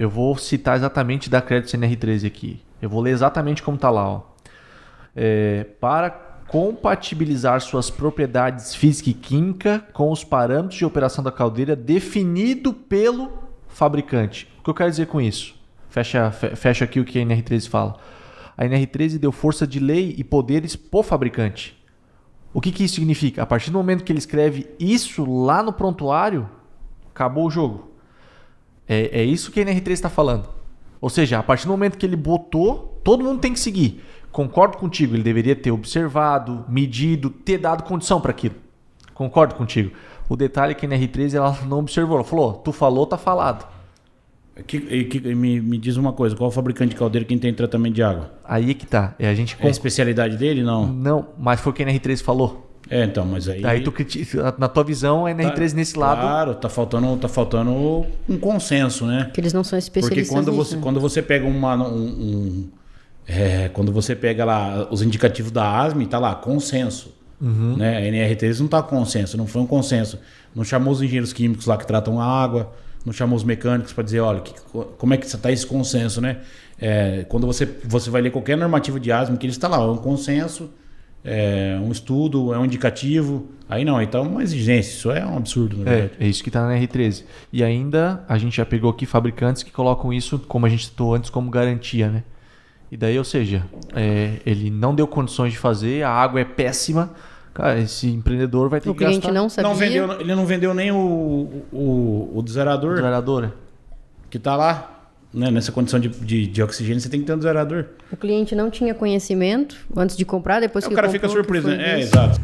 Eu vou citar exatamente da crédito CNR13 aqui. Eu vou ler exatamente como está lá. Ó. É, para compatibilizar suas propriedades física e química com os parâmetros de operação da caldeira definido pelo fabricante. O que eu quero dizer com isso? Fecha, fecha aqui o que a NR13 fala. A NR13 deu força de lei e poderes por fabricante. O que, que isso significa? A partir do momento que ele escreve isso lá no prontuário, acabou o jogo. É, é isso que a NR3 está falando. Ou seja, a partir do momento que ele botou, todo mundo tem que seguir. Concordo contigo, ele deveria ter observado, medido, ter dado condição para aquilo. Concordo contigo. O detalhe é que a NR3 ela não observou. Ela falou: tu falou, tá falado. Que, que, me, me, diz uma coisa, qual o fabricante de caldeira que tem tratamento de água? Aí é que tá. É a gente. É a especialidade dele, não? Não, mas foi o que a NR3 falou. É, então, mas aí. Aí tu na tua visão é NR3 tá, nesse lado. Claro, tá faltando, tá faltando um consenso, né? Que eles não são especialistas. Porque quando nisso, você, né? quando você pega uma, um, um é, quando você pega lá os indicativos da ASME, tá lá consenso. Uhum. Né? A NR3 não tá consenso, não foi um consenso. Não chamou os engenheiros químicos lá que tratam a água, não chamou os mecânicos para dizer, olha, que, como é que está esse consenso, né? É, quando você, você vai ler qualquer normativo de ASME, que ele está lá, é um consenso é, um estudo, é um indicativo. Aí não, então é uma exigência, isso é um absurdo, na é, verdade. É, isso que está na R13. E ainda a gente já pegou aqui fabricantes que colocam isso, como a gente citou antes, como garantia, né? E daí, ou seja, é, ele não deu condições de fazer, a água é péssima. Cara, esse empreendedor vai ter o que gastar. O cliente não sabia. Não vendeu, ele não vendeu nem o, o, o desarador. O desarador. É. Que está lá né, nessa condição de, de, de, oxigênio, você tem que ter um zerador. O cliente não tinha conhecimento antes de comprar, depois é, que o cara comprou, fica surpreso, né? É, exato.